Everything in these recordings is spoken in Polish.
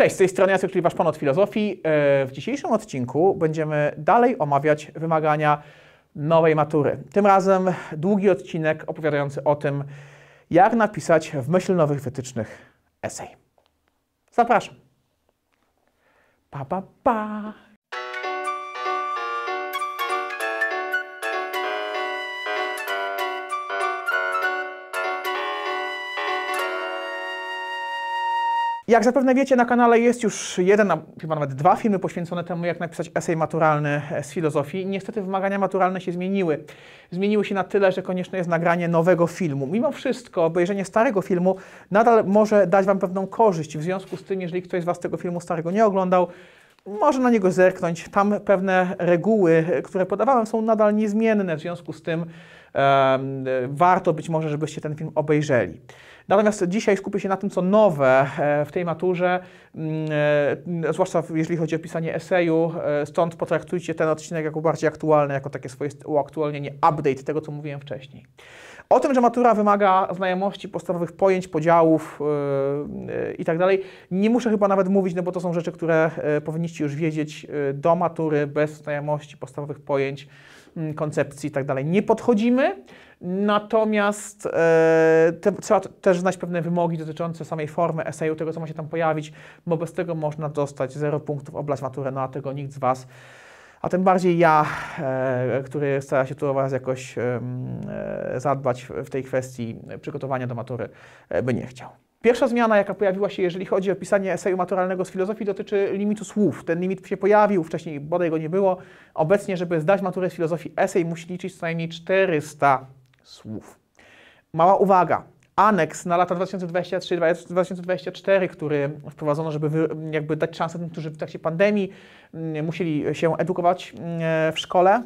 Cześć, z tej strony Jacek, czyli Wasz Pan od Filozofii. E, w dzisiejszym odcinku będziemy dalej omawiać wymagania nowej matury. Tym razem długi odcinek opowiadający o tym, jak napisać w myśl nowych wytycznych esej. Zapraszam. Pa, pa, pa. Jak zapewne wiecie, na kanale jest już jeden, chyba nawet dwa filmy poświęcone temu, jak napisać esej maturalny e, z filozofii. Niestety wymagania maturalne się zmieniły. Zmieniły się na tyle, że konieczne jest nagranie nowego filmu. Mimo wszystko, obejrzenie starego filmu nadal może dać Wam pewną korzyść. W związku z tym, jeżeli ktoś z Was tego filmu starego nie oglądał, może na niego zerknąć. Tam pewne reguły, e, które podawałem, są nadal niezmienne. W związku z tym e, warto być może, żebyście ten film obejrzeli. Natomiast dzisiaj skupię się na tym, co nowe e, w tej maturze, mm, e, zwłaszcza jeżeli chodzi o pisanie eseju, e, stąd potraktujcie ten odcinek jako bardziej aktualny, jako takie swoje uaktualnienie, update tego, co mówiłem wcześniej. O tym, że matura wymaga znajomości podstawowych pojęć, podziałów i tak dalej, nie muszę chyba nawet mówić, no bo to są rzeczy, które powinniście już wiedzieć do matury bez znajomości podstawowych pojęć. Mm, koncepcji i tak dalej nie podchodzimy. Natomiast e, te, trzeba też znać pewne wymogi dotyczące samej formy eseju, tego co ma się tam pojawić, bo bez tego można dostać 0 punktów, oblać maturę, no a tego nikt z Was a tym bardziej ja, e, który stara się tu o Was jakoś e, zadbać w tej kwestii przygotowania do matury, e, by nie chciał. Pierwsza zmiana, jaka pojawiła się, jeżeli chodzi o pisanie eseju maturalnego z filozofii, dotyczy limitu słów. Ten limit się pojawił, wcześniej bodaj go nie było. Obecnie, żeby zdać maturę z filozofii, esej musi liczyć co najmniej 400 słów. Mała uwaga. Aneks na lata 2023-2024, który wprowadzono, żeby jakby dać szansę tym, którzy w trakcie pandemii mm, musieli się edukować mm, w szkole,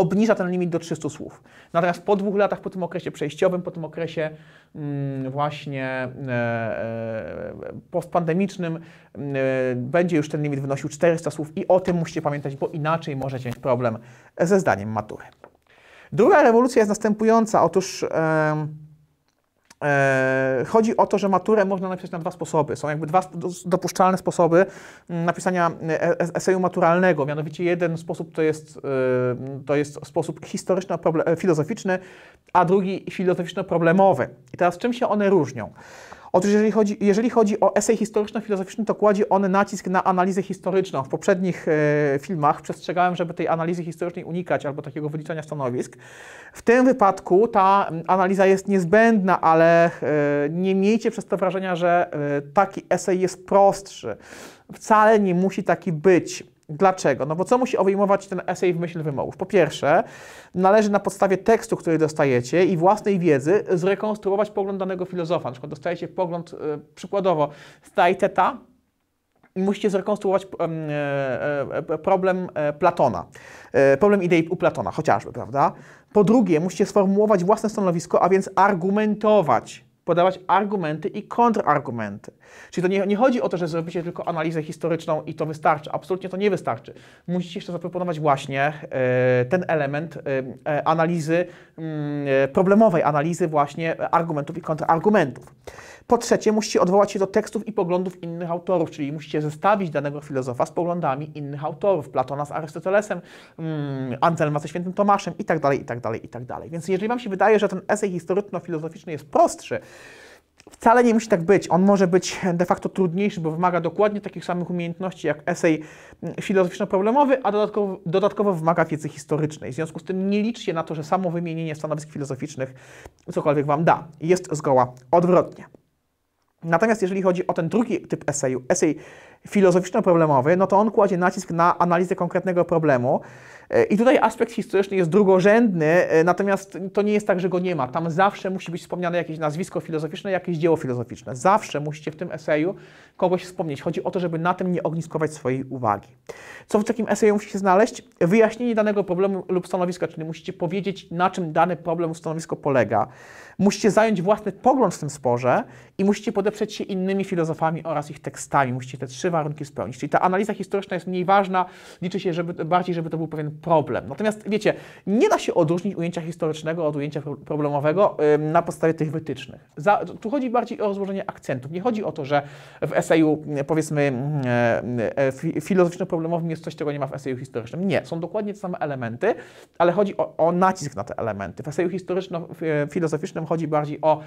obniża ten limit do 300 słów. Natomiast po dwóch latach, po tym okresie przejściowym, po tym okresie mm, właśnie e, e, postpandemicznym, mm, e, będzie już ten limit wynosił 400 słów i o tym musicie pamiętać, bo inaczej możecie mieć problem ze zdaniem matury. Druga rewolucja jest następująca. Otóż E, chodzi o to, że maturę można napisać na dwa sposoby. Są jakby dwa dopuszczalne sposoby mm, napisania e, e, eseju maturalnego. Mianowicie jeden sposób to jest, to jest sposób historyczno-filozoficzny, a drugi filozoficzno-problemowy. I teraz czym się one różnią? Otóż jeżeli chodzi, jeżeli chodzi o esej historyczno-filozoficzny, to kładzie on nacisk na analizę historyczną. W poprzednich e, filmach przestrzegałem, żeby tej analizy historycznej unikać albo takiego wyliczania stanowisk. W tym wypadku ta analiza jest niezbędna, ale e, nie miejcie przez to wrażenia, że e, taki esej jest prostszy. Wcale nie musi taki być. Dlaczego? No bo co musi obejmować ten esej w myśl wymogów? Po pierwsze, należy na podstawie tekstu, który dostajecie i własnej wiedzy zrekonstruować pogląd danego filozofa. Na przykład dostajecie pogląd, e, przykładowo, staj i musicie zrekonstruować e, e, problem Platona, problem idei u Platona chociażby, prawda? Po drugie, musicie sformułować własne stanowisko, a więc argumentować podawać argumenty i kontrargumenty. Czyli to nie, nie chodzi o to, że zrobicie tylko analizę historyczną i to wystarczy. Absolutnie to nie wystarczy. Musicie jeszcze zaproponować właśnie y, ten element y, analizy, y, problemowej analizy właśnie argumentów i kontrargumentów. Po trzecie, musicie odwołać się do tekstów i poglądów innych autorów, czyli musicie zestawić danego filozofa z poglądami innych autorów, Platona z Arystotelesem, mm, Anselma ze Świętym Tomaszem itd., itd., itd. Więc jeżeli Wam się wydaje, że ten esej historyczno-filozoficzny jest prostszy, Wcale nie musi tak być. On może być de facto trudniejszy, bo wymaga dokładnie takich samych umiejętności jak esej mm, filozoficzno-problemowy, a dodatkowo, dodatkowo wymaga wiedzy historycznej. W związku z tym nie liczcie na to, że samo wymienienie stanowisk filozoficznych cokolwiek Wam da. Jest zgoła odwrotnie. Natomiast jeżeli chodzi o ten drugi typ eseju, esej filozoficzno-problemowy, no to on kładzie nacisk na analizę konkretnego problemu, E, I tutaj aspekt historyczny jest drugorzędny, e, natomiast to nie jest tak, że go nie ma. Tam zawsze musi być wspomniane jakieś nazwisko filozoficzne, jakieś dzieło filozoficzne. Zawsze musicie w tym eseju kogoś wspomnieć. Chodzi o to, żeby na tym nie ogniskować swojej uwagi. Co w takim eseju musicie znaleźć? Wyjaśnienie danego problemu lub stanowiska, czyli musicie powiedzieć, na czym dany problem lub stanowisko polega. Musicie zająć własny pogląd w tym sporze i musicie podeprzeć się innymi filozofami oraz ich tekstami. Musicie te trzy warunki spełnić. Czyli ta analiza historyczna jest mniej ważna, liczy się żeby, bardziej, żeby to był pewien problem. Natomiast wiecie, nie da się odróżnić ujęcia historycznego od ujęcia problemowego yy, na podstawie tych wytycznych. Za, tu chodzi bardziej o rozłożenie akcentów. Nie chodzi o to, że w eseju mm, powiedzmy yy, yy, filozoficzno-problemowym jest coś, czego nie ma w eseju historycznym. Nie, są dokładnie te same elementy, ale chodzi o, o nacisk na te elementy. W eseju historyczno-filozoficznym chodzi bardziej o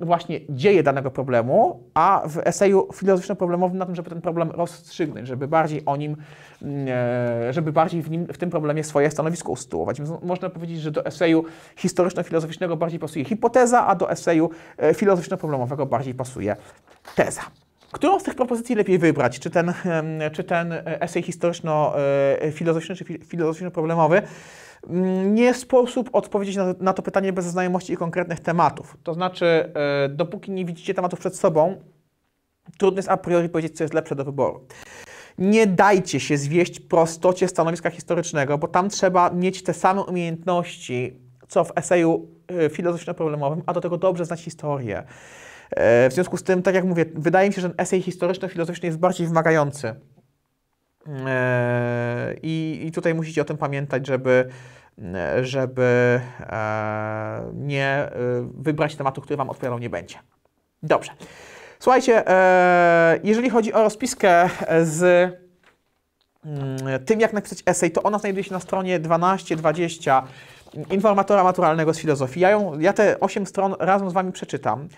właśnie dzieje danego problemu, a w eseju filozoficzno-problemowym na tym, żeby ten problem rozstrzygnąć, żeby bardziej o nim, mm, e, żeby bardziej w, nim, w tym problemie swoje stanowisko ustułować. Więc można powiedzieć, że do eseju historyczno-filozoficznego bardziej pasuje hipoteza, a do eseju e, filozoficzno-problemowego bardziej pasuje teza. Którą z tych propozycji lepiej wybrać? Czy ten, czy ten e, esej historyczno-filozoficzny, czy filozoficzno-problemowy? Mm, nie sposób odpowiedzieć na, na to pytanie bez znajomości i konkretnych tematów. To znaczy, yy, dopóki nie widzicie tematów przed sobą, trudno jest a priori powiedzieć, co jest lepsze do wyboru. Nie dajcie się zwieść prostocie stanowiska historycznego, bo tam trzeba mieć te same umiejętności, co w eseju e, filozoficzno-problemowym, a do tego dobrze znać historię. E, w związku z tym, tak jak mówię, wydaje mi się, że ten esej historyczno-filozoficzny jest bardziej wymagający i tutaj musicie o tym pamiętać, żeby, mm, żeby e, nie e, wybrać tematu, który Wam odpowiadał nie będzie. Dobrze. Słuchajcie, e, jeżeli chodzi o rozpiskę z mm, tym, jak napisać esej, to ona znajduje się na stronie 12-20 informatora maturalnego z filozofii. Ja, ją, ja te 8 stron razem z Wami przeczytam.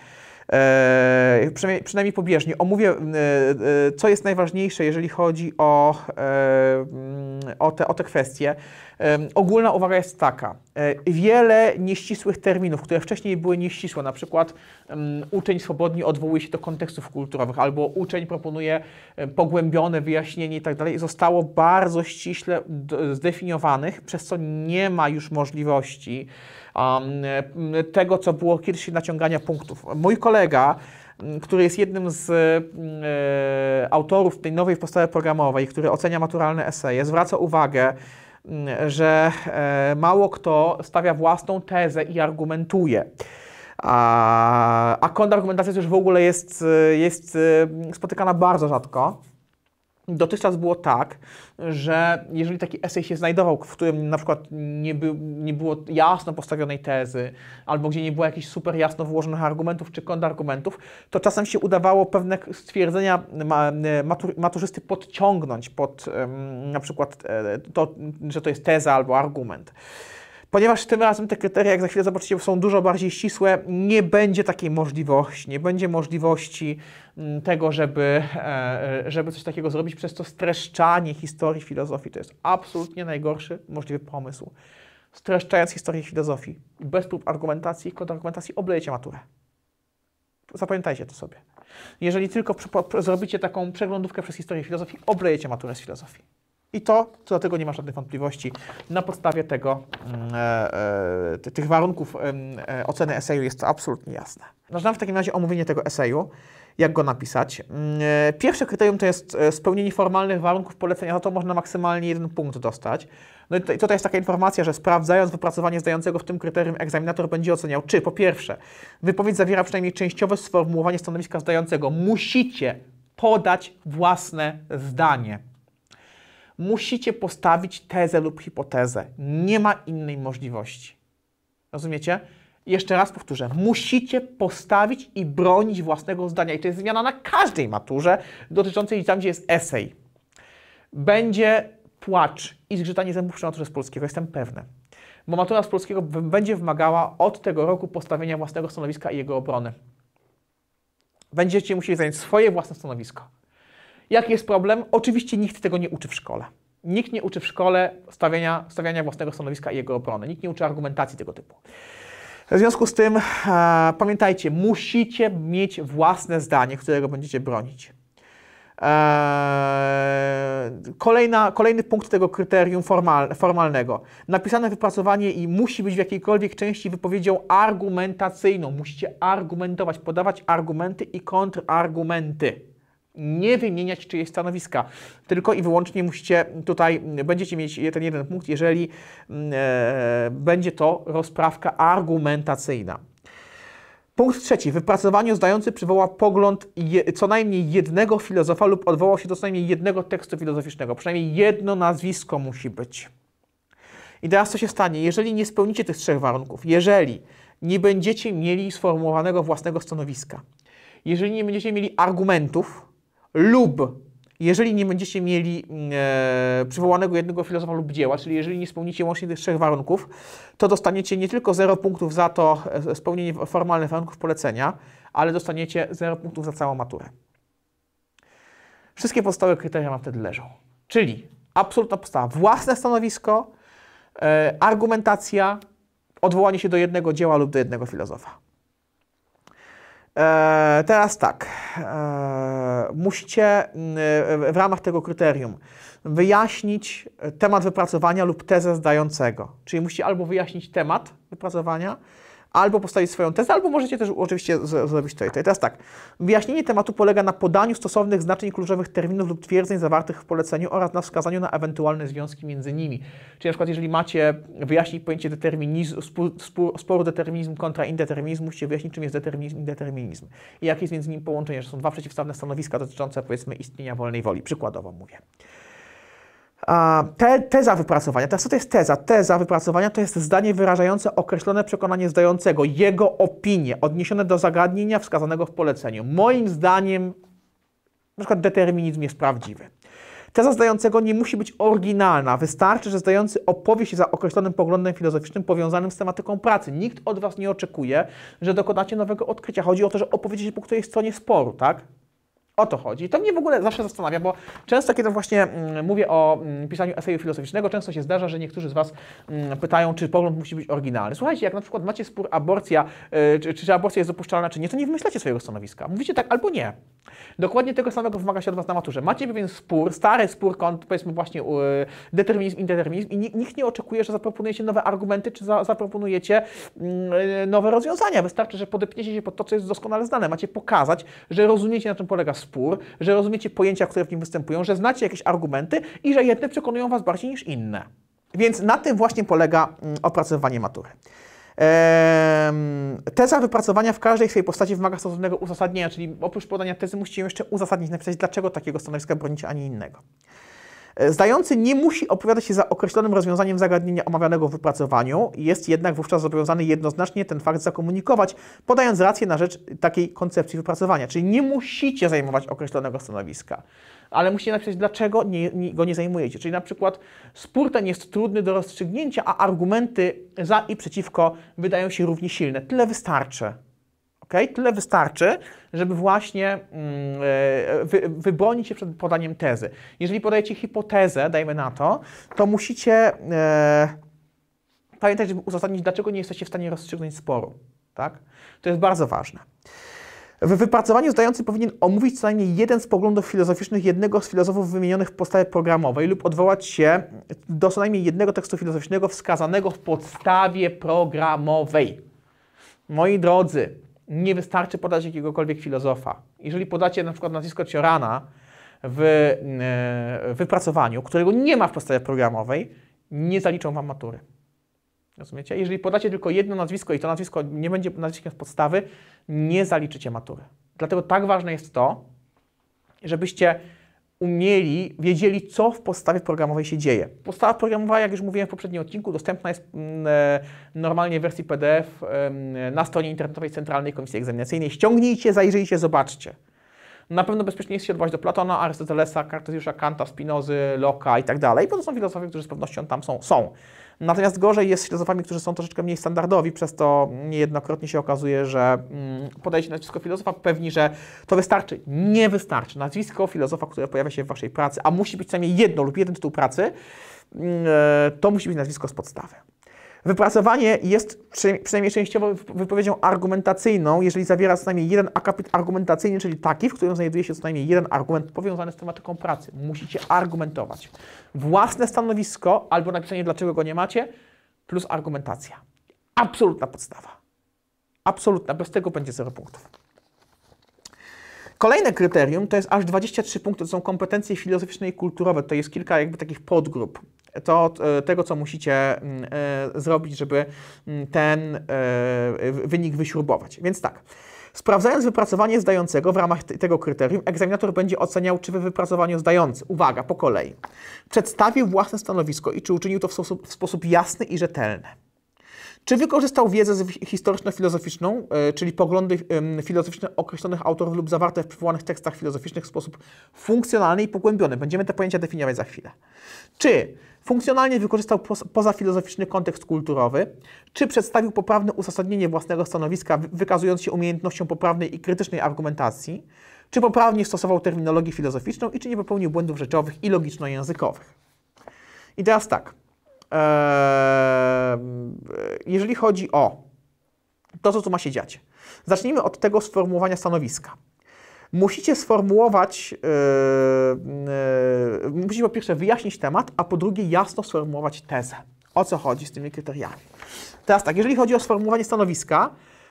E, przynajmniej, pobieżnie, omówię, e, e, co jest najważniejsze, jeżeli chodzi o, mm, o, te, o te kwestie. ogólna uwaga jest taka. wiele nieścisłych terminów, które wcześniej były nieścisłe, na przykład mm, uczeń swobodnie odwołuje się do kontekstów kulturowych, albo uczeń proponuje pogłębione wyjaśnienie i tak dalej, zostało bardzo ściśle zdefiniowanych, przez co nie ma już możliwości, E, tego, co było kiedyś naciągania punktów. Mój kolega, który jest jednym z e, autorów tej nowej podstawy programowej, który ocenia maturalne eseje, zwraca uwagę, że e, mało kto stawia własną tezę i argumentuje. A, a kontrargumentacja już w ogóle jest, jest spotykana bardzo rzadko. Dotychczas było tak, że jeżeli taki esej się znajdował, w którym na przykład nie, by, nie było jasno postawionej tezy, albo gdzie nie było jakichś super jasno wyłożonych argumentów czy kontrargumentów, to czasem się udawało pewne stwierdzenia matur, maturzysty podciągnąć pod na przykład e, to, że to jest teza albo argument. Ponieważ tym razem te kryteria, jak za chwilę zobaczycie, są dużo bardziej ścisłe, nie będzie takiej możliwości, nie będzie możliwości mm, tego, żeby, e, żeby coś takiego zrobić, przez to streszczanie historii filozofii to jest absolutnie najgorszy możliwy pomysł. Streszczając historię filozofii bez prób argumentacji i kontrargumentacji oblejecie maturę. Zapamiętajcie to sobie. Jeżeli tylko zrobicie taką przeglądówkę przez historię filozofii, oblejecie maturę z filozofii. I to, co do tego nie ma żadnych wątpliwości, na podstawie tego, mm, e, e, tych warunków e, oceny eseju jest to absolutnie jasne. No, Zaczynamy w takim razie omówienie tego eseju, jak go napisać. Mm, e, pierwsze kryterium to jest e, spełnienie formalnych warunków polecenia, za to można maksymalnie jeden punkt dostać. No i tutaj jest taka informacja, że sprawdzając wypracowanie zdającego w tym kryterium, egzaminator będzie oceniał, czy po pierwsze, wypowiedź zawiera przynajmniej częściowe sformułowanie stanowiska zdającego. Musicie podać własne zdanie musicie postawić tezę lub hipotezę. Nie ma innej możliwości. Rozumiecie? Jeszcze raz powtórzę, musicie postawić i bronić własnego zdania. I to jest zmiana na każdej maturze dotyczącej tam, gdzie jest esej. Będzie płacz i zgrzytanie zębów przy maturze z polskiego, jestem pewny. Bo matura z polskiego będzie wymagała od tego roku postawienia własnego stanowiska i jego obrony. Będziecie musieli zająć swoje własne stanowisko. Jaki jest problem? Oczywiście nikt tego nie uczy w szkole. Nikt nie uczy w szkole stawiania, stawiania własnego stanowiska i jego obrony. Nikt nie uczy argumentacji tego typu. W związku z tym e, pamiętajcie, musicie mieć własne zdanie, którego będziecie bronić. Eee, kolejna, kolejny punkt tego kryterium formal, formalnego. Napisane wypracowanie i musi być w jakiejkolwiek części wypowiedzią argumentacyjną. Musicie argumentować, podawać argumenty i kontrargumenty nie wymieniać czyjeś stanowiska, tylko i wyłącznie musicie tutaj, będziecie mieć ten jeden punkt, jeżeli mm, e, będzie to rozprawka argumentacyjna. Punkt trzeci. W wypracowaniu zdający przywoła pogląd je, co najmniej jednego filozofa lub odwołał się do co najmniej jednego tekstu filozoficznego. Przynajmniej jedno nazwisko musi być. I teraz co się stanie? Jeżeli nie spełnicie tych trzech warunków, jeżeli nie będziecie mieli sformułowanego własnego stanowiska, jeżeli nie będziecie mieli argumentów, lub jeżeli nie będziecie mieli mm, e, przywołanego jednego filozofa lub dzieła, czyli jeżeli nie spełnicie łącznie tych trzech warunków, to dostaniecie nie tylko 0 punktów za to e, spełnienie formalnych warunków polecenia, ale dostaniecie 0 punktów za całą maturę. Wszystkie pozostałe kryteria wam wtedy leżą. Czyli absolutna podstawa, własne stanowisko, e, argumentacja, odwołanie się do jednego dzieła lub do jednego filozofa. E, teraz tak, e, musicie e, w ramach tego kryterium wyjaśnić temat wypracowania lub tezę zdającego. Czyli musicie albo wyjaśnić temat wypracowania, albo postawić swoją tezę, albo możecie też oczywiście zrobić to i I teraz tak, wyjaśnienie tematu polega na podaniu stosownych znaczeń kluczowych terminów lub twierdzeń zawartych w poleceniu oraz na wskazaniu na ewentualne związki między nimi. Czyli na przykład jeżeli macie wyjaśnić pojęcie determinizmu, sporu determinizm kontra indeterminizm, musicie wyjaśnić czym jest determinizm i determinizm. I jakie jest między nimi połączenie, że są dwa przeciwstawne stanowiska dotyczące powiedzmy istnienia wolnej woli, przykładowo mówię. Te, teza wypracowania, teraz co to jest teza? Teza wypracowania to jest zdanie wyrażające określone przekonanie zdającego, jego opinię, odniesione do zagadnienia wskazanego w poleceniu. Moim zdaniem, na przykład determinizm jest prawdziwy. Teza zdającego nie musi być oryginalna. Wystarczy, że zdający opowie się za określonym poglądem filozoficznym powiązanym z tematyką pracy. Nikt od Was nie oczekuje, że dokonacie nowego odkrycia. Chodzi o to, że opowiedzieć po której stronie sporu, tak? O to chodzi. To mnie w ogóle zawsze zastanawia, bo często, kiedy właśnie mm, mówię o mm, pisaniu eseju filozoficznego, często się zdarza, że niektórzy z Was mm, pytają, czy pogląd musi być oryginalny. Słuchajcie, jak na przykład macie spór aborcja, e, czy, czy aborcja jest dopuszczalna, czy nie, to nie wymyślacie swojego stanowiska. Mówicie tak albo nie. Dokładnie tego samego wymaga się od Was na maturze. Macie pewien spór, stary spór, kąt, powiedzmy właśnie determinizm, indeterminizm i nikt nie oczekuje, że zaproponujecie nowe argumenty, czy za, zaproponujecie nowe rozwiązania. Wystarczy, że podepniecie się pod to, co jest doskonale znane. Macie pokazać, że rozumiecie, na czym polega spór, że rozumiecie pojęcia, które w nim występują, że znacie jakieś argumenty i że jedne przekonują Was bardziej niż inne. Więc na tym właśnie polega mm, opracowywanie matury. teza wypracowania w każdej swojej postaci wymaga stosownego uzasadnienia, czyli oprócz podania tezy musicie jeszcze uzasadnić, napisać, dlaczego takiego stanowiska bronicie, a nie innego. E, zdający nie musi opowiadać się za określonym rozwiązaniem zagadnienia omawianego w wypracowaniu, jest jednak wówczas zobowiązany jednoznacznie ten fakt zakomunikować, podając rację na rzecz takiej koncepcji wypracowania. Czyli nie musicie zajmować określonego stanowiska, ale musicie napisać, dlaczego nie, nie, go nie zajmujecie. Czyli na przykład spór ten jest trudny do rozstrzygnięcia, a argumenty za i przeciwko wydają się równie silne. Tyle wystarczy. Okay? Tyle wystarczy, żeby właśnie mm, e, wy, wybronić się przed podaniem tezy. Jeżeli podajecie hipotezę, dajmy na to, to musicie e, pamiętać, żeby uzasadnić, dlaczego nie jesteście w stanie rozstrzygnąć sporu. Tak? To jest bardzo ważne. W wypracowaniu zdający powinien omówić co najmniej jeden z poglądów filozoficznych jednego z filozofów wymienionych w podstawie programowej lub odwołać się do co najmniej jednego tekstu filozoficznego wskazanego w podstawie programowej. Moi drodzy, nie wystarczy podać jakiegokolwiek filozofa. Jeżeli podacie na przykład nazwisko Ciorana e, w wypracowaniu, którego nie ma w podstawie programowej, nie zaliczą Wam matury. Rozumiecie? Jeżeli podacie tylko jedno nazwisko i to nazwisko nie będzie nazwiskiem z podstawy, nie zaliczycie matury. Dlatego tak ważne jest to, żebyście umieli, wiedzieli, co w podstawie programowej się dzieje. Podstawa programowa, jak już mówiłem w poprzednim odcinku, dostępna jest mm, e, normalnie w wersji PDF na stronie internetowej Centralnej Komisji Egzaminacyjnej. Ściągnijcie, zajrzyjcie, zobaczcie. Na pewno bezpiecznie jest się odwołać do Platona, Arystotelesa, Kartezjusza, Kanta, Spinozy, Loka i tak dalej, bo to są filozofie, którzy z pewnością tam są. są. Natomiast gorzej jest z filozofami, którzy są troszeczkę mniej standardowi, przez to niejednokrotnie się okazuje, że mm, podajcie nazwisko filozofa pewni, że to wystarczy. Nie wystarczy. Nazwisko filozofa, które pojawia się w waszej pracy, a musi być co najmniej jedno lub jeden tytuł pracy, mm, e, to musi być nazwisko z podstawy. Wypracowanie jest przynajmniej częściowo wypowiedzią argumentacyjną, jeżeli zawiera co najmniej jeden akapit argumentacyjny, czyli taki, w którym znajduje się co najmniej jeden argument powiązany z tematyką pracy. Musicie argumentować. Własne stanowisko albo napisanie, dlaczego go nie macie, plus argumentacja. Absolutna podstawa. Absolutna. Bez tego będzie 0 punktów. Kolejne kryterium to jest aż 23 punkty, to są kompetencje filozoficzne i kulturowe. To jest kilka jakby takich podgrup to, e, tego, co musicie mm, e, zrobić, żeby mm, ten e, wynik wyśrubować. Więc tak. Sprawdzając wypracowanie zdającego w ramach tego kryterium, egzaminator będzie oceniał, czy wy wypracowaniu zdający, uwaga, po kolei, przedstawił własne stanowisko i czy uczynił to w sposób, w sposób jasny i rzetelny. Czy wykorzystał wiedzę historyczno-filozoficzną, e, czyli poglądy filozoficzne określonych autorów lub zawarte w przywołanych tekstach filozoficznych w sposób funkcjonalny i pogłębiony? Będziemy te pojęcia definiować za chwilę. Czy funkcjonalnie wykorzystał pozafilozoficzny kontekst kulturowy? Czy przedstawił poprawne uzasadnienie własnego stanowiska, wykazując się umiejętnością poprawnej i krytycznej argumentacji? Czy poprawnie stosował terminologię filozoficzną i czy nie popełnił błędów rzeczowych i logiczno-językowych? I teraz tak jeżeli chodzi o to, co tu ma się dziać. Zacznijmy od tego sformułowania stanowiska. Musicie sformułować, yy, yy, musicie po pierwsze wyjaśnić temat, a po drugie jasno sformułować tezę. O co chodzi z tymi kryteriami? Teraz tak, jeżeli chodzi o sformułowanie stanowiska,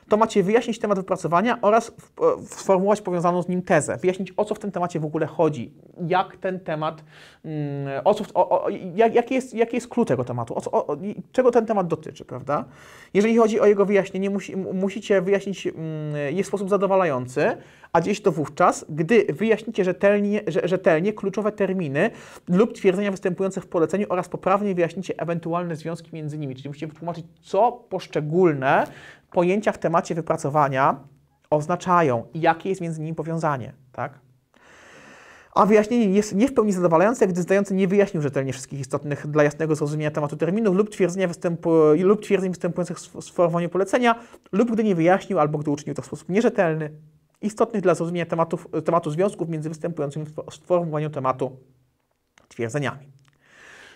to macie wyjaśnić temat wypracowania oraz w, w, e, sformułować powiązaną z nim tezę, wyjaśnić o co w tym temacie w ogóle chodzi, jak ten temat, mm, o, o, jaki, jest, jaki jest klucz tego tematu, o, o, czego ten temat dotyczy, prawda? Jeżeli chodzi o jego wyjaśnienie, musi, musicie wyjaśnić mm, je w sposób zadowalający, a gdzieś to wówczas, gdy wyjaśnicie rzetelnie, rzetelnie kluczowe terminy lub twierdzenia występujące w poleceniu oraz poprawnie wyjaśnicie ewentualne związki między nimi, czyli musicie wytłumaczyć, co poszczególne pojęcia w temacie wypracowania oznaczają i jakie jest między nimi powiązanie, tak? a wyjaśnienie jest nie w pełni zadowalające, gdy zdający nie wyjaśnił rzetelnie wszystkich istotnych dla jasnego zrozumienia tematu terminów lub, występu, twierdzeń występujących w sformułowaniu polecenia, lub gdy nie wyjaśnił albo gdy uczynił to w sposób nierzetelny, istotnych dla zrozumienia tematów, tematu związków między występującymi w sformułowaniu tematu twierdzeniami.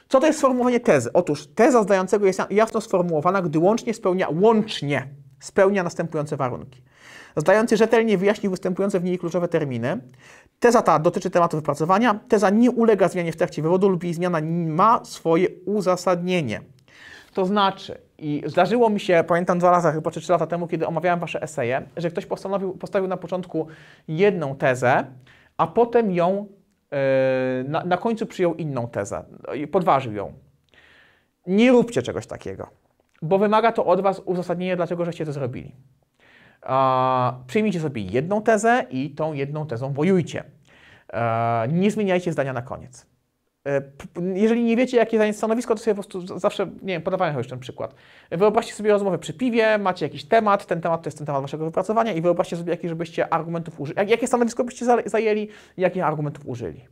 Co to jest sformułowanie tezy? Otóż teza zdającego jest jasno sformułowana, gdy łącznie spełnia, łącznie spełnia następujące warunki. Zdający rzetelnie wyjaśnił występujące w niej kluczowe terminy. Teza ta dotyczy tematu wypracowania. Teza nie ulega zmianie w trakcie wywodu lub jej zmiana ma swoje uzasadnienie. To znaczy, i zdarzyło mi się, pamiętam dwa razy, chyba czy trzy lata temu, kiedy omawiałem wasze eseje, że ktoś postanowił, postawił na początku jedną tezę, a potem ją yy, na, na końcu przyjął inną tezę, no podważył ją. Nie róbcie czegoś takiego, bo wymaga to od was uzasadnienia, dlaczego żeście to zrobili przyjmijcie sobie jedną tezę i tą jedną tezą wojujcie. E, nie zmieniajcie zdania na koniec. E, jeżeli nie wiecie, jakie zająć stanowisko, to sobie po prostu zawsze, nie wiem, podawałem już ten przykład. Wyobraźcie sobie rozmowę przy piwie, macie jakiś temat, ten temat to jest ten temat waszego wypracowania i wyobraźcie sobie, jakie żebyście argumentów użyli, jakie stanowisko byście zajęli, jakich argumentów użyli.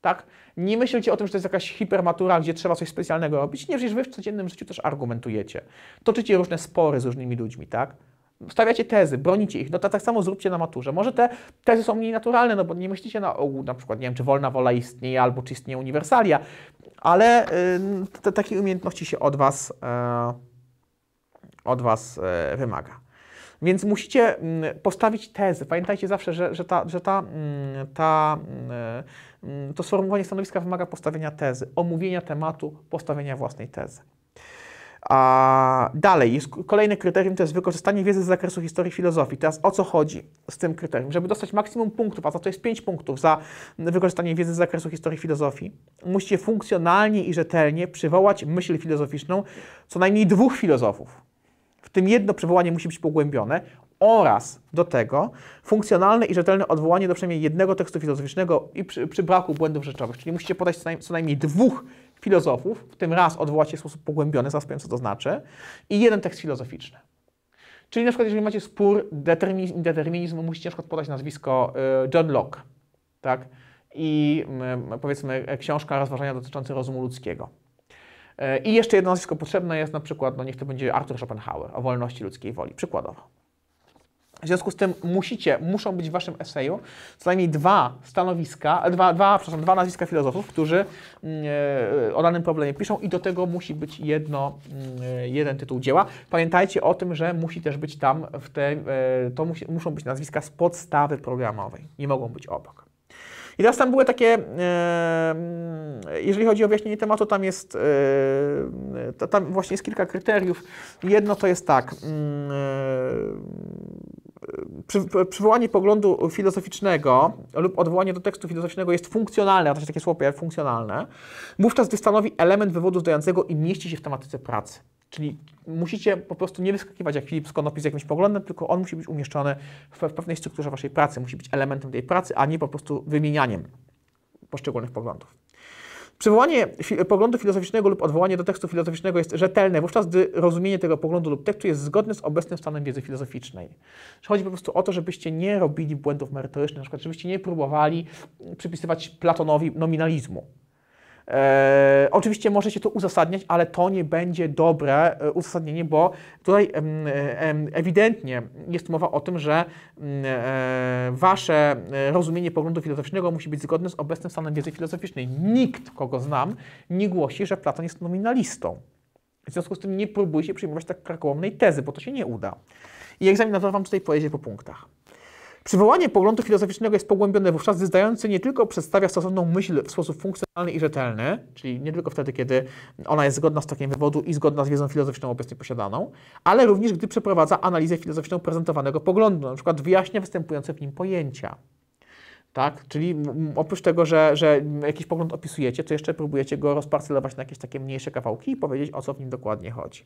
Tak? Nie myślcie o tym, że to jest jakaś hipermatura, gdzie trzeba coś specjalnego robić. Nie, przecież wy w codziennym życiu też argumentujecie. Toczycie różne spory z różnymi ludźmi, tak? stawiacie tezy, bronicie ich, no to tak samo zróbcie na maturze. Może te tezy są mniej naturalne, no bo nie myślicie na ogół, na przykład, nie wiem, czy wolna wola istnieje albo czy istnieje uniwersalia, ale y, te, takiej umiejętności się od Was, e, od was e, wymaga. Więc musicie mm, postawić tezy. Pamiętajcie zawsze, że, że, ta, że ta, mm, ta, mm, to sformułowanie stanowiska wymaga postawienia tezy, omówienia tematu, postawienia własnej tezy. A dalej, jest kolejne kryterium to jest wykorzystanie wiedzy z zakresu historii filozofii. Teraz o co chodzi z tym kryterium? Żeby dostać maksimum punktów, a za to jest 5 punktów za wykorzystanie wiedzy z zakresu historii filozofii, musicie funkcjonalnie i rzetelnie przywołać myśl filozoficzną co najmniej dwóch filozofów. W tym jedno przywołanie musi być pogłębione oraz do tego funkcjonalne i rzetelne odwołanie do przynajmniej jednego tekstu filozoficznego i przy, przy braku błędów rzeczowych. Czyli musicie podać co najmniej dwóch filozofów, w tym raz odwołać się w sposób pogłębiony, zaraz powiem, co to znaczy, i jeden tekst filozoficzny. Czyli na przykład, jeżeli macie spór determinizm, musisz musicie na przykład podać nazwisko y, John Locke, tak? I y, powiedzmy książka rozważania dotyczące rozumu ludzkiego. Y, I jeszcze jedno nazwisko potrzebne jest na przykład, no niech to będzie Arthur Schopenhauer o wolności ludzkiej woli, przykładowo. W związku z tym musicie, muszą być w waszym eseju co najmniej dwa stanowiska, e, dwa, dwa, przepraszam, dwa nazwiska filozofów, którzy yy, o danym problemie piszą i do tego musi być jedno, yy, jeden tytuł dzieła. Pamiętajcie o tym, że musi też być tam, w te, yy, to musi, muszą być nazwiska z podstawy programowej, nie mogą być obok. I teraz tam były takie, mm, jeżeli chodzi o wyjaśnienie tematu, tam jest, tam właśnie jest kilka kryteriów. Jedno to jest tak, przy, przywołanie poglądu filozoficznego lub odwołanie do tekstu filozoficznego jest funkcjonalne, a to się takie słowo pojawia, funkcjonalne, wówczas gdy stanowi element wywodu zdającego i mieści się w tematyce pracy. Czyli musicie po prostu nie wyskakiwać jak Filip Skonopi z jakimś poglądem, tylko on musi być umieszczony w, w pewnej strukturze waszej pracy, musi być elementem tej pracy, a nie po prostu wymienianiem poszczególnych poglądów. Przywołanie poglądu filozoficznego lub odwołanie do tekstu filozoficznego jest rzetelne, wówczas gdy rozumienie tego poglądu lub tekstu jest zgodne z obecnym stanem wiedzy filozoficznej. Chodzi po prostu o to, żebyście nie robili błędów merytorycznych, na przykład żebyście nie próbowali mm, przypisywać Platonowi nominalizmu. E, oczywiście może się to uzasadniać, ale to nie będzie dobre e, uzasadnienie, bo tutaj ewidentnie jest mowa o tym, że mm, e, wasze e, rozumienie poglądu filozoficznego musi być zgodne z obecnym stanem wiedzy filozoficznej. Nikt, kogo znam, nie głosi, że Platon jest nominalistą. W związku z tym nie się przyjmować tak krakołomnej tezy, bo to się nie uda. I egzaminator Wam tutaj pojedzie po punktach. Przywołanie poglądu filozoficznego jest pogłębione wówczas, gdy zdający nie tylko przedstawia stosowną myśl w sposób funkcjonalny i rzetelny, czyli nie tylko wtedy, kiedy ona jest zgodna z takim wywodu i zgodna z wiedzą filozoficzną obecnie posiadaną, ale również gdy przeprowadza analizę filozoficzną prezentowanego poglądu, na przykład wyjaśnia występujące w nim pojęcia. Tak? Czyli oprócz tego, że, że jakiś pogląd opisujecie, to jeszcze próbujecie go rozparcelować na jakieś takie mniejsze kawałki i powiedzieć, o co w nim dokładnie chodzi.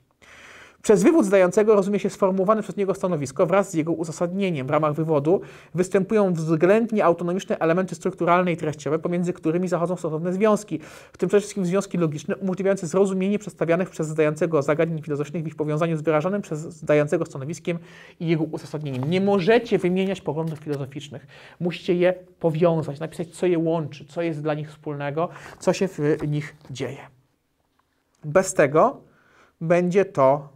Przez wywód zdającego rozumie się sformułowane przez niego stanowisko wraz z jego uzasadnieniem. W ramach wywodu występują względnie autonomiczne elementy strukturalne i treściowe, pomiędzy którymi zachodzą stosowne związki, w tym przede wszystkim związki logiczne umożliwiające zrozumienie przedstawianych przez zdającego zagadnień filozoficznych w ich powiązaniu z wyrażanym przez zdającego stanowiskiem i jego uzasadnieniem. Nie możecie wymieniać poglądów filozoficznych. Musicie je powiązać, napisać, co je łączy, co jest dla nich wspólnego, co się w nich dzieje. Bez tego będzie to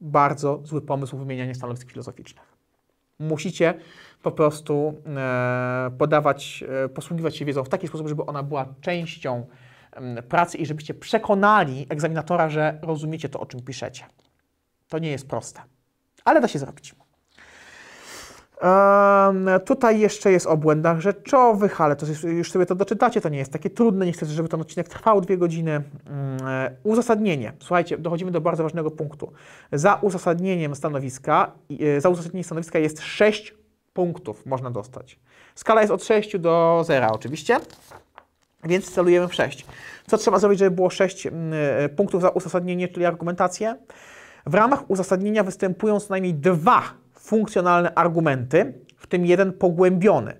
bardzo zły pomysł wymieniania stanowisk filozoficznych. Musicie po prostu e, podawać, e, posługiwać się wiedzą w taki sposób, żeby ona była częścią pracy i żebyście przekonali egzaminatora, że rozumiecie to, o czym piszecie. To nie jest proste, ale da się zrobić. Tutaj jeszcze jest o błędach rzeczowych, ale to jest, już sobie to doczytacie, to nie jest takie trudne, nie chcę, żeby ten odcinek trwał dwie godziny. Mm, e, uzasadnienie. Słuchajcie, dochodzimy do bardzo ważnego punktu. Za uzasadnieniem stanowiska, e, za uzasadnieniem stanowiska jest 6 punktów można dostać. Skala jest od 6 do 0 oczywiście, więc celujemy w 6. Co trzeba zrobić, żeby było 6 mm, e, punktów za uzasadnienie, czyli argumentację? W ramach uzasadnienia występują co najmniej dwa funkcjonalne argumenty, w tym jeden pogłębiony.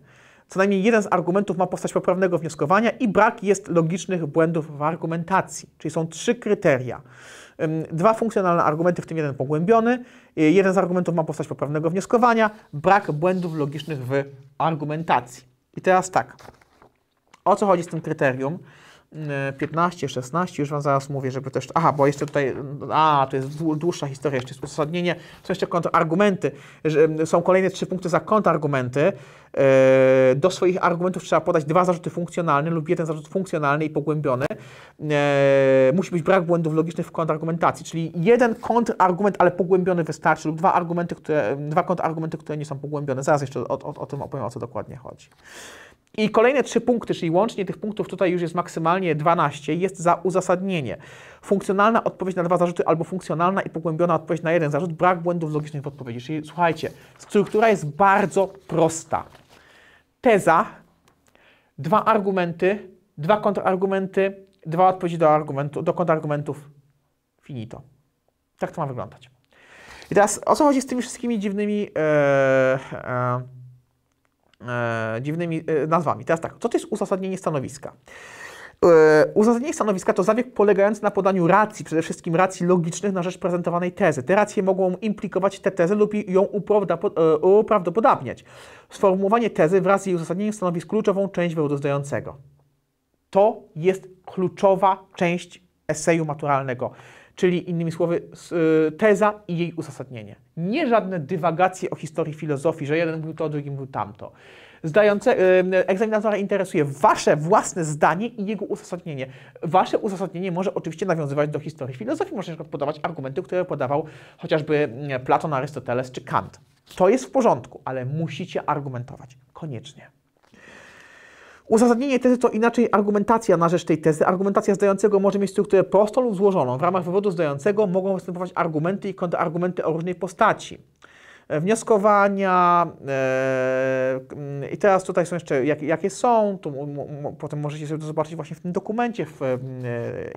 Co najmniej jeden z argumentów ma postać poprawnego wnioskowania i brak jest logicznych błędów w argumentacji. Czyli są trzy kryteria. Dwa funkcjonalne argumenty, w tym jeden pogłębiony. Y, jeden z argumentów ma postać poprawnego wnioskowania. Brak błędów logicznych w argumentacji. I teraz tak. O co chodzi z tym kryterium? 15, e, 16, już Wam zaraz mówię, żeby też... Aha, bo jeszcze tutaj... A, to jest dłuższa historia, jeszcze jest uzasadnienie. Są jeszcze kontrargumenty. Są kolejne trzy punkty za kontrargumenty. E, do swoich argumentów trzeba podać dwa zarzuty funkcjonalne lub jeden zarzut funkcjonalny i pogłębiony. E, musi być brak błędów logicznych w kontrargumentacji, czyli jeden kontrargument, ale pogłębiony wystarczy lub dwa argumenty, które, dwa kontrargumenty, które nie są pogłębione. Zaraz jeszcze o, o, o tym opowiem, o co dokładnie chodzi. I kolejne trzy punkty, czyli łącznie tych punktów tutaj już jest maksymalnie 12, jest za uzasadnienie. Funkcjonalna odpowiedź na dwa zarzuty albo funkcjonalna i pogłębiona odpowiedź na jeden zarzut, brak błędów logicznych w odpowiedzi. Czyli słuchajcie, struktura jest bardzo prosta. Teza, dwa argumenty, dwa kontrargumenty, dwa odpowiedzi do, argumentu, do kontrargumentów. Finito. Tak to ma wyglądać. I teraz o co chodzi z tymi wszystkimi dziwnymi. Yy, yy, E, dziwnymi e, nazwami. Teraz tak, co to jest uzasadnienie stanowiska? E, uzasadnienie stanowiska to zabieg polegający na podaniu racji, przede wszystkim racji logicznych na rzecz prezentowanej tezy. Te racje mogą implikować tę tezę lub ją uprawdopodobniać. Sformułowanie tezy wraz z jej uzasadnieniem stanowi kluczową część wyrozdającego. To jest kluczowa część eseju maturalnego czyli innymi słowy y, teza i jej uzasadnienie. Nie żadne dywagacje o historii filozofii, że jeden mówił to, drugi mówił tamto. Zdające, y, egzaminatora interesuje wasze własne zdanie i jego uzasadnienie. Wasze uzasadnienie może oczywiście nawiązywać do historii filozofii, można na podawać argumenty, które podawał chociażby mm, Platon, Arystoteles czy Kant. To jest w porządku, ale musicie argumentować. Koniecznie. Uzasadnienie tezy to inaczej argumentacja na rzecz tej tezy. Argumentacja zdającego może mieć strukturę prostą lub złożoną. W ramach wywodu zdającego mogą występować argumenty i kontrargumenty o różnej postaci. E, wnioskowania, yy, i teraz tutaj są jeszcze, jak, jakie są, to potem możecie sobie to zobaczyć właśnie w tym dokumencie, w e,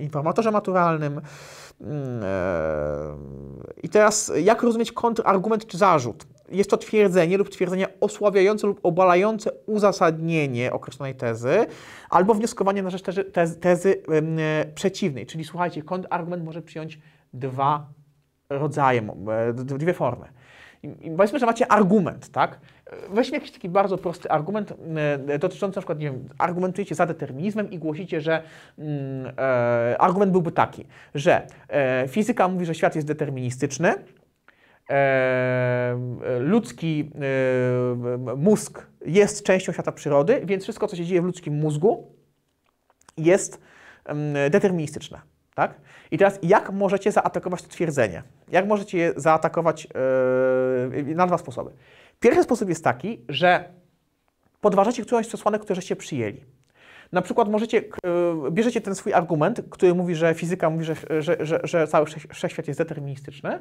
informatorze maturalnym. Yy, I teraz, jak rozumieć kontrargument czy zarzut? jest to twierdzenie lub twierdzenie osłabiające lub obalające uzasadnienie określonej tezy, albo wnioskowanie na rzecz tezy, tezy, tezy e, przeciwnej. Czyli słuchajcie, kontrargument może przyjąć dwa rodzaje, e, dwie formy. I powiedzmy, że macie argument, tak? Weźmy jakiś taki bardzo prosty argument e, dotyczący na przykład, nie wiem, argumentujecie za determinizmem i głosicie, że argument byłby taki, że fizyka mówi, że świat jest deterministyczny, ludzki mózg jest częścią świata przyrody, więc wszystko, co się dzieje w ludzkim mózgu, jest deterministyczne. Tak? I teraz, jak możecie zaatakować to twierdzenie? Jak możecie je zaatakować na dwa sposoby? Pierwszy sposób jest taki, że podważacie którąś z przesłanek, które żeście przyjęli. Na przykład możecie, e, bierzecie ten swój argument, który mówi, że fizyka mówi, że, że, że, że cały wszechświat jest deterministyczny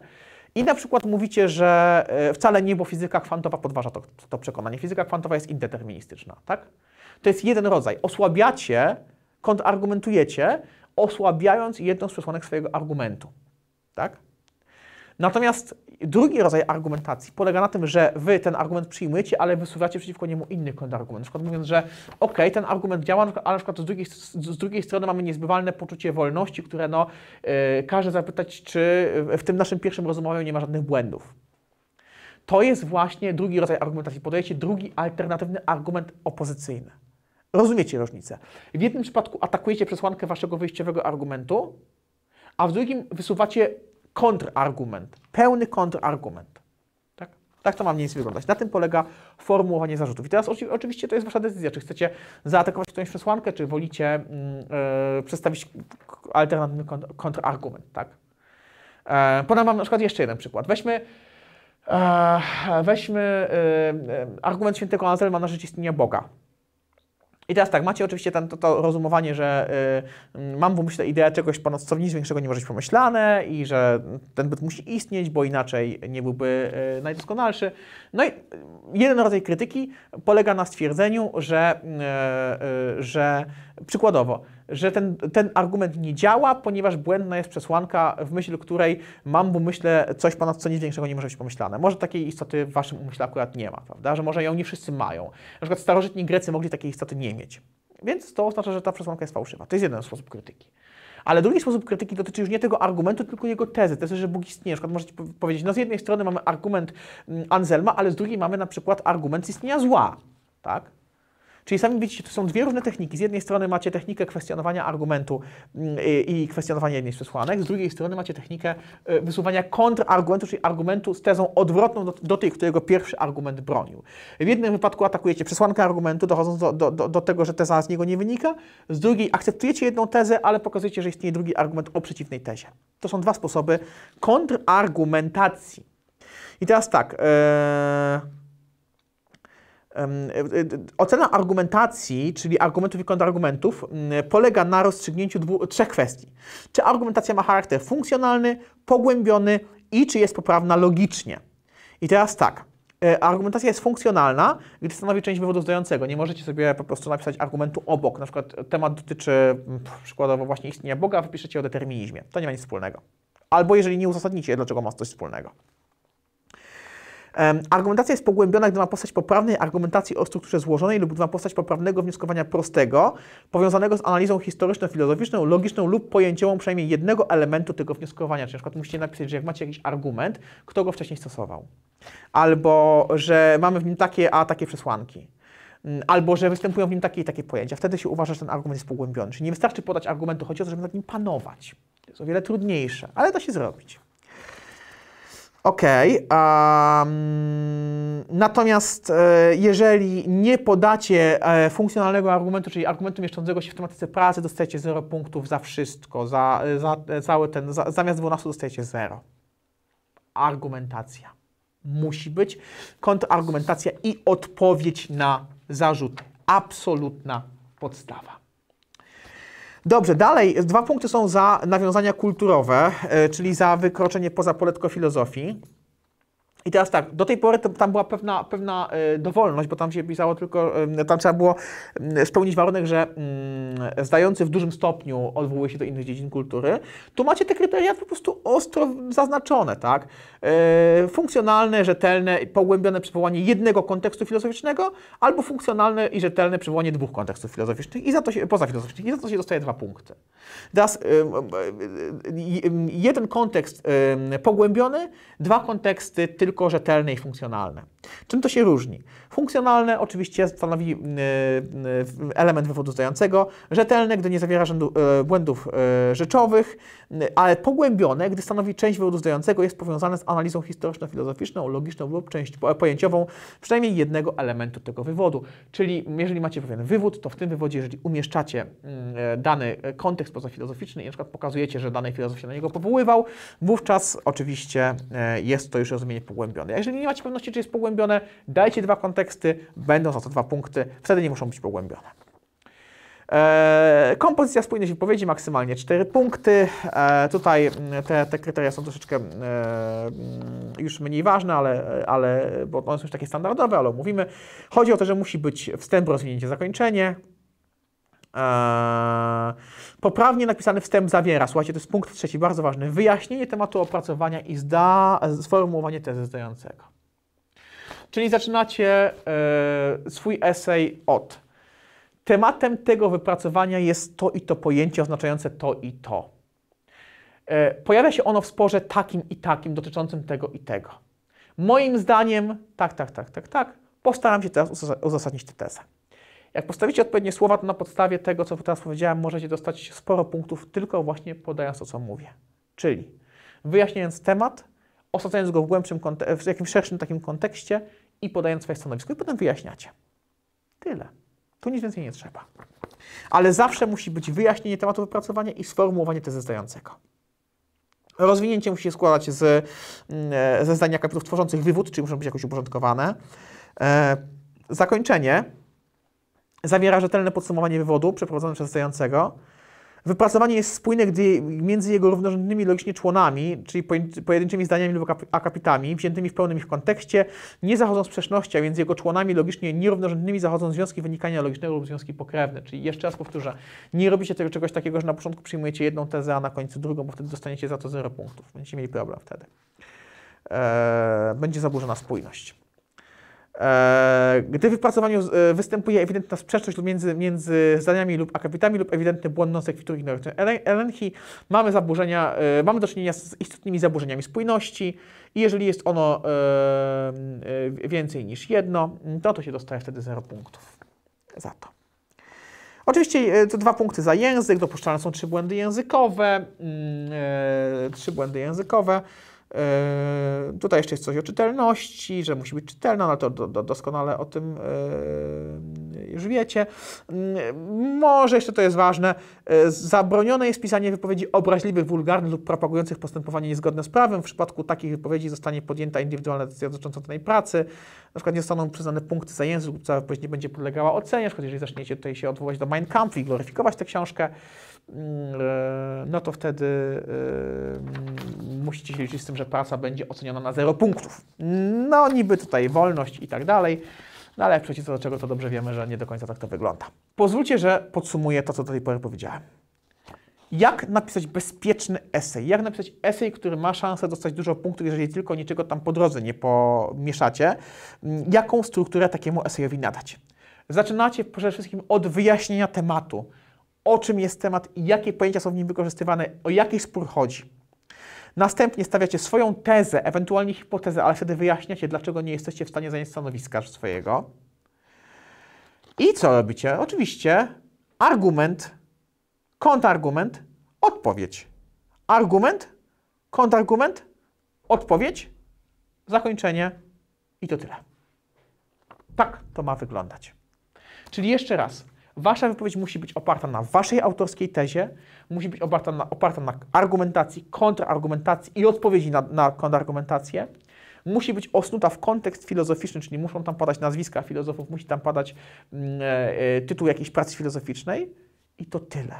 i na przykład mówicie, że e, wcale nie, bo fizyka kwantowa podważa to, to przekonanie. Fizyka kwantowa jest indeterministyczna, tak? To jest jeden rodzaj. Osłabiacie, kontrargumentujecie, osłabiając jedną z przesłanek swojego argumentu, tak? Natomiast drugi rodzaj argumentacji polega na tym, że wy ten argument przyjmujecie, ale wysuwacie przeciwko niemu inny kontrargument. Na przykład mówiąc, że ok, ten argument działa, ale na przykład z drugiej, z drugiej strony mamy niezbywalne poczucie wolności, które no, yy, każe zapytać, czy w tym naszym pierwszym rozumowaniu nie ma żadnych błędów. To jest właśnie drugi rodzaj argumentacji. Podajecie drugi alternatywny argument opozycyjny. Rozumiecie różnicę. W jednym przypadku atakujecie przesłankę waszego wyjściowego argumentu, a w drugim wysuwacie kontrargument, pełny kontrargument. Tak? tak to ma mniej więcej wyglądać. Na tym polega formułowanie zarzutów. I teraz oczywiście to jest wasza decyzja, czy chcecie zaatakować którąś przesłankę, czy wolicie yy, przedstawić alternatywny kontrargument. Tak? E, podam wam na przykład jeszcze jeden przykład. Weźmy e, Weźmy e, argument świętego Anselma na rzecz istnienia Boga. I teraz tak, macie oczywiście to, to rozumowanie, że y, mam w umyśle ideę czegoś ponad co nic większego nie może być pomyślane i że ten byt musi istnieć, bo inaczej nie byłby y, najdoskonalszy. No i jeden rodzaj krytyki polega na stwierdzeniu, że, y, y że Przykładowo, że ten, ten argument nie działa, ponieważ błędna jest przesłanka, w myśl której mam, bo myślę coś ponad co nic większego nie może być pomyślane. Może takiej istoty w waszym umyśle akurat nie ma, prawda? Że może ją nie wszyscy mają. Na przykład starożytni Grecy mogli takiej istoty nie mieć. Więc to oznacza, że ta przesłanka jest fałszywa. To jest jeden sposób krytyki. Ale drugi sposób krytyki dotyczy już nie tego argumentu, tylko jego tezy, tezy, że Bóg istnieje. Na przykład możecie powiedzieć, no z jednej strony mamy argument mm, Anselma, ale z drugiej mamy na przykład argument istnienia zła, tak? Czyli sami widzicie, to są dwie różne techniki. Z jednej strony macie technikę kwestionowania argumentu mm, i kwestionowania jednej z przesłanek, z drugiej strony macie technikę e, wysuwania kontrargumentu, czyli argumentu z tezą odwrotną do, tej, którego pierwszy argument bronił. W jednym wypadku atakujecie przesłankę argumentu, dochodząc do, do, do, do tego, że teza z niego nie wynika, z drugiej akceptujecie jedną tezę, ale pokazujecie, że istnieje drugi argument o przeciwnej tezie. To są dwa sposoby kontrargumentacji. I teraz tak. Yy... E, e, ocena argumentacji, czyli argumentów i kontrargumentów, polega na rozstrzygnięciu trzech kwestii. Czy argumentacja ma charakter funkcjonalny, pogłębiony i czy jest poprawna logicznie. I teraz tak. E, argumentacja jest funkcjonalna, gdy stanowi część wywodu zdającego. Nie możecie sobie po prostu napisać argumentu obok. Na przykład temat dotyczy przykładowo właśnie istnienia Boga, wypiszecie o determinizmie. To nie ma nic wspólnego. Albo jeżeli nie uzasadnicie, dlaczego ma coś wspólnego. Argumentacja jest pogłębiona, gdy ma postać poprawnej argumentacji o strukturze złożonej lub gdy ma postać poprawnego wnioskowania prostego, powiązanego z analizą historyczno-filozoficzną, logiczną lub pojęciową przynajmniej jednego elementu tego wnioskowania. Czyli na przykład musicie napisać, że jak macie jakiś argument, kto go wcześniej stosował. Albo, że mamy w nim takie, a takie przesłanki mm, albo że występują w nim takie i takie pojęcia. Wtedy się uważa, że ten argument jest pogłębiony. Czyli nie wystarczy podać argumentu, chodzi o to, żeby nad nim panować. To jest o wiele trudniejsze, ale da się zrobić. Okej. Okay. Um, natomiast e, jeżeli nie podacie e, funkcjonalnego argumentu, czyli argumentu mieszczącego się w tematyce pracy, dostajecie 0 punktów za wszystko, za, e, za cały ten, za, zamiast 12 dostajecie 0. Argumentacja. Musi być kontrargumentacja i odpowiedź na zarzut. Absolutna podstawa. Dobrze, dalej dwa punkty są za nawiązania kulturowe, e, czyli za wykroczenie poza poletko filozofii. I teraz tak, do tej pory to, tam była pewna, pewna y, dowolność, bo tam się pisało tylko, y, tam trzeba było mm, spełnić warunek, że mm, zdający w dużym stopniu odwołuje się do innych dziedzin kultury. Tu macie te kryteria po prostu ostro zaznaczone, tak? E, funkcjonalne, rzetelne, pogłębione przywołanie jednego kontekstu filozoficznego, albo funkcjonalne i rzetelne przywołanie dwóch kontekstów filozoficznych i za to się, poza filozoficznych, i za to się dostaje dwa punkty. Teraz jeden kontekst pogłębiony, dwa konteksty tylko tylko rzetelne i funkcjonalne. Czym to się różni? Funkcjonalne oczywiście stanowi y, y, element wywodu zdającego, rzetelne, gdy nie zawiera rzędu, y, błędów rzeczowych, ale pogłębione, gdy stanowi część wywodu wywodzającego, jest powiązane z analizą historyczno-filozoficzną, logiczną lub część pojęciową przynajmniej jednego elementu tego wywodu. Czyli jeżeli macie pewien wywód, to w tym wywodzie, jeżeli umieszczacie mm, e, dany kontekst pozafilozoficzny i na przykład pokazujecie, że dany filozof się na niego powoływał, wówczas oczywiście e, jest to już rozumienie pogłębione pogłębione. Jeżeli nie macie pewności, czy jest pogłębione, dajcie dwa konteksty, będą za to dwa punkty, wtedy nie muszą być pogłębione. E, kompozycja spójności wypowiedzi maksymalnie 4 punkty. E, tutaj mm, te, te, kryteria są troszeczkę e, mm, już mniej ważne, ale, ale, bo one są już takie standardowe, ale omówimy. Chodzi o to, że musi być wstęp, rozwinięcie, zakończenie. Eee, poprawnie napisany wstęp zawiera, słuchajcie, to jest punkt trzeci, bardzo ważny, wyjaśnienie tematu opracowania i zda, e, sformułowanie tezy zdającego. Czyli zaczynacie e, swój esej od tematem tego wypracowania jest to i to pojęcie oznaczające to i to. E, pojawia się ono w sporze takim i takim dotyczącym tego i tego. Moim zdaniem, tak, tak, tak, tak, tak, postaram się teraz uzasadnić tę tezę. Jak postawicie odpowiednie słowa, to na podstawie tego, co teraz powiedziałem, możecie dostać sporo punktów, tylko właśnie podając to, co mówię. Czyli wyjaśniając temat, osadzając go w głębszym, w jakimś szerszym takim kontekście i podając swoje stanowisko. I potem wyjaśniacie. Tyle. Tu nic więcej nie trzeba. Ale zawsze musi być wyjaśnienie tematu wypracowania i sformułowanie tezy zdającego. Rozwinięcie musi się składać z, mm, e, ze zdania kapitów tworzących wywód, czyli muszą być jakoś uporządkowane. E, zakończenie Zawiera rzetelne podsumowanie wywodu przeprowadzone przez stojącego. Wypracowanie jest spójne gdy między jego równorzędnymi logicznie członami, czyli pojedynczymi zdaniami lub akapitami, wziętymi w pełnym ich kontekście, nie zachodzą sprzeczności, a między jego członami logicznie nierównorzędnymi zachodzą związki wynikania logicznego lub związki pokrewne. Czyli jeszcze raz powtórzę, nie robicie tego czegoś takiego, że na początku przyjmujecie jedną tezę, a na końcu drugą, bo wtedy dostaniecie za to 0 punktów. Będziecie mieli problem wtedy. Eee, będzie zaburzona spójność. E, gdy w wypracowaniu e, występuje ewidentna sprzeczność między, między zdaniami lub akapitami lub ewidentny błąd non-sequitur ignorancji elenchi, mamy zaburzenia, e, mamy do czynienia z istotnymi zaburzeniami spójności i jeżeli jest ono więcej niż jedno, to no to się dostaje wtedy 0 punktów za to. Oczywiście to dwa punkty za język, dopuszczalne są trzy błędy językowe, mm, trzy błędy językowe. E, tutaj jeszcze jest coś o czytelności, że musi być czytelna, no to do, do, doskonale o tym e, już wiecie. Mm, może jeszcze to jest ważne, e, zabronione jest pisanie wypowiedzi obraźliwych, wulgarnych lub propagujących postępowanie niezgodne z prawem. W przypadku takich wypowiedzi zostanie podjęta indywidualna decyzja dotycząca danej pracy. Na przykład nie zostaną przyznane punkty za język, lub cała wypowiedź nie będzie podlegała ocenie. Na przykład jeżeli zaczniecie tutaj się odwoływać do Mein Kampf i gloryfikować tę książkę, Mm, e, no to wtedy e, mm, musicie się liczyć z tym, że praca będzie oceniona na 0 punktów. No niby tutaj wolność i tak dalej, no ale jak do czego, to dobrze wiemy, że nie do końca tak to wygląda. Pozwólcie, że podsumuję to, co do tej pory powiedziałem. Jak napisać bezpieczny esej? Jak napisać esej, który ma szansę dostać dużo punktów, jeżeli tylko niczego tam po drodze nie pomieszacie? Mm, jaką strukturę takiemu esejowi nadać? Zaczynacie przede wszystkim od wyjaśnienia tematu o czym jest temat i jakie pojęcia są w nim wykorzystywane, o jaki spór chodzi. Następnie stawiacie swoją tezę, ewentualnie hipotezę, ale wtedy wyjaśniacie, dlaczego nie jesteście w stanie zająć stanowiska swojego. I co robicie? Oczywiście argument, kontrargument, odpowiedź. Argument, kontrargument, odpowiedź, zakończenie i to tyle. Tak to ma wyglądać. Czyli jeszcze raz. Wasza wypowiedź musi być oparta na waszej autorskiej tezie, musi być oparta na, oparta na argumentacji, kontrargumentacji i odpowiedzi na, na kontrargumentację. Musi być osnuta w kontekst filozoficzny, czyli muszą tam padać nazwiska filozofów, musi tam padać mm, e, e, tytuł jakiejś pracy filozoficznej i to tyle.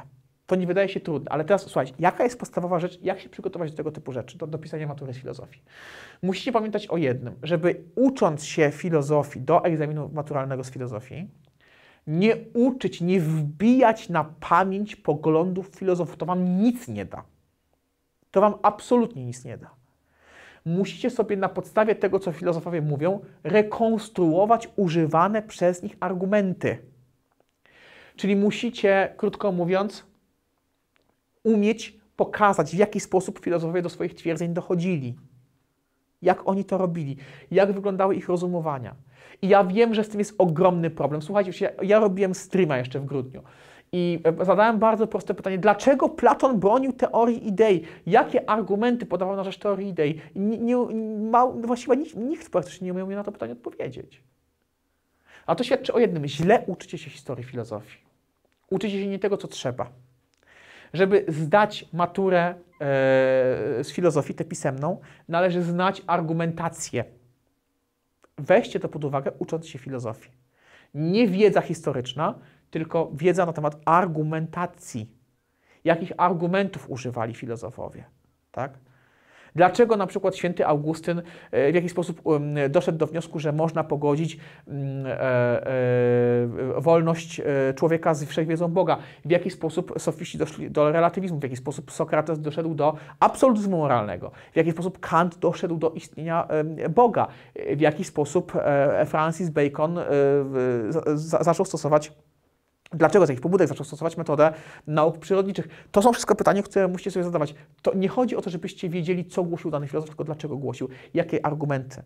To nie wydaje się trudne, ale teraz słuchajcie, jaka jest podstawowa rzecz, jak się przygotować do tego typu rzeczy, do, do pisania matury z filozofii? Musicie pamiętać o jednym, żeby ucząc się filozofii do egzaminu maturalnego z filozofii, nie uczyć, nie wbijać na pamięć poglądów filozofów. To wam nic nie da. To wam absolutnie nic nie da. Musicie sobie na podstawie tego, co filozofowie mówią, rekonstruować używane przez nich argumenty. Czyli musicie, krótko mówiąc, umieć pokazać, w jaki sposób filozofowie do swoich twierdzeń dochodzili, jak oni to robili, jak wyglądały ich rozumowania. I ja wiem, że z tym jest ogromny problem. Słuchajcie, ja, robiłem streama jeszcze w grudniu. I e, zadałem bardzo proste pytanie, dlaczego Platon bronił teorii idei? Jakie argumenty podawał na rzecz teorii idei? No właściwie nikt, nikt praktycznie nie umiał mi na to pytanie odpowiedzieć. A to świadczy o jednym, źle uczycie się historii filozofii. Uczycie się nie tego, co trzeba. Żeby zdać maturę yy, z filozofii, tę pisemną, należy znać argumentację weźcie to pod uwagę, ucząc się filozofii. Nie wiedza historyczna, tylko wiedza na temat argumentacji. Jakich argumentów używali filozofowie, tak? Dlaczego na przykład święty Augustyn e, w jakiś sposób doszedł do wniosku, że można pogodzić mm, e, e, wolność człowieka z wszechwiedzą Boga? W jaki sposób sofiści doszli do relatywizmu? W jaki sposób Sokrates doszedł do absolutyzmu moralnego? W jaki sposób Kant doszedł do istnienia Boga? W jaki sposób Francis Bacon zaczął stosować Dlaczego z ich pobudek zaczął stosować metodę nauk przyrodniczych? To są wszystko pytania, które musicie sobie zadawać. To nie chodzi o to, żebyście wiedzieli, co głosił dany filozof, tylko dlaczego głosił, jakie argumenty,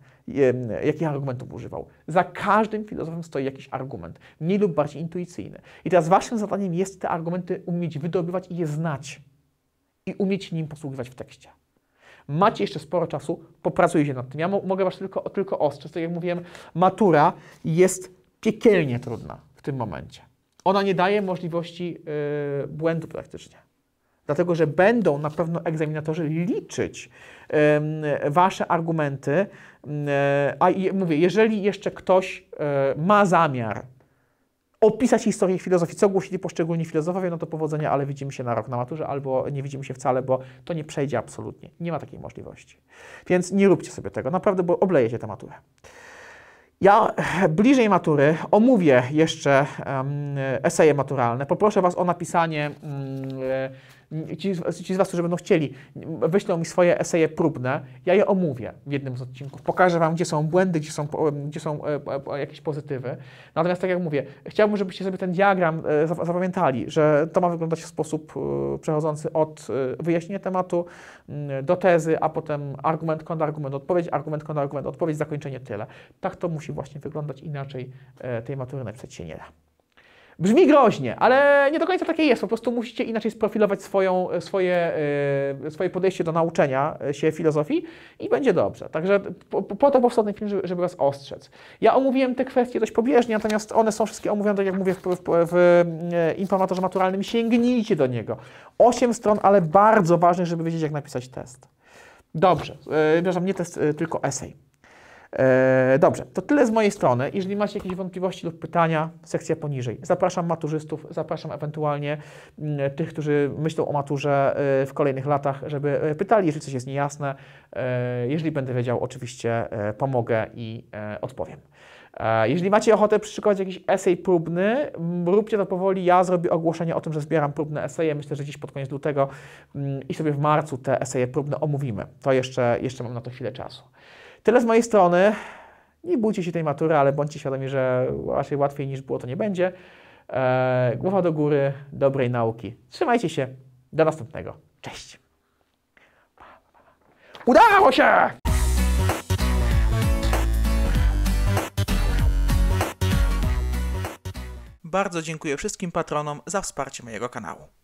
jakich argumentów używał. Za każdym filozofem stoi jakiś argument, mniej lub bardziej intuicyjny. I teraz waszym zadaniem jest te argumenty umieć wydobywać i je znać. I umieć nim posługiwać w tekście. Macie jeszcze sporo czasu, popracujcie nad tym. Ja mogę was tylko, tylko ostrzec. Tak jak mówiłem, matura jest piekielnie trudna w tym momencie ona nie daje możliwości yy, błędu praktycznie. Dlatego, że będą na pewno egzaminatorzy liczyć yy, Wasze argumenty. Yy, a mówię, jeżeli jeszcze ktoś y, ma zamiar opisać historię filozofii, co głosili poszczególni filozofowie, no to powodzenia, ale widzimy się na rok na maturze, albo nie widzimy się wcale, bo to nie przejdzie absolutnie. Nie ma takiej możliwości. Więc nie róbcie sobie tego, naprawdę, bo oblejecie tę maturę. Ja bliżej matury omówię jeszcze um, eseje maturalne. Poproszę Was o napisanie. Um, ci, ci z Was, którzy będą chcieli, wyślą mi swoje eseje próbne, ja je omówię w jednym z odcinków, pokażę Wam, gdzie są błędy, gdzie są, gdzie są e, e, jakieś pozytywy. Natomiast tak jak mówię, chciałbym, żebyście sobie ten diagram e, zapamiętali, że to ma wyglądać w sposób przechodzący od wyjaśnienia tematu mm, do tezy, a potem argument, kontrargument, odpowiedź, argument, kontrargument, odpowiedź, zakończenie, tyle. Tak to musi właśnie wyglądać, inaczej tej matury napisać się nie da. Brzmi groźnie, ale nie do końca takie jest. Po prostu musicie inaczej sprofilować swoją, e, swoje, e, swoje podejście do nauczenia e, się filozofii i będzie dobrze. Także po, po to powstał ten film, żeby, was ostrzec. Ja omówiłem te kwestie dość pobieżnie, natomiast one są wszystkie omówione, tak jak mówię, w, w, w informatorze maturalnym. Sięgnijcie do niego. Osiem stron, ale bardzo ważne, żeby wiedzieć, jak napisać test. Dobrze, przepraszam, nie test, tylko esej. E, dobrze, to tyle z mojej strony. Jeżeli macie jakieś wątpliwości lub pytania, sekcja poniżej. Zapraszam maturzystów, zapraszam ewentualnie mm, tych, którzy myślą o maturze e, w kolejnych latach, żeby e, pytali, jeżeli coś jest niejasne. Jeżeli będę wiedział, oczywiście pomogę i odpowiem. Jeżeli macie ochotę przyszykować jakiś esej próbny, róbcie to powoli. Ja zrobię ogłoszenie o tym, że zbieram próbne eseje. Myślę, że dziś pod koniec lutego mm, i sobie w marcu te eseje próbne omówimy. To jeszcze, jeszcze mam na to chwilę czasu. Tyle z mojej strony. Nie bójcie się tej matury, ale bądźcie świadomi, że raczej łatwiej niż było to nie będzie. E, głowa do góry, dobrej nauki. Trzymajcie się. Do następnego. Cześć. Udało się! Bardzo dziękuję wszystkim patronom za wsparcie mojego kanału.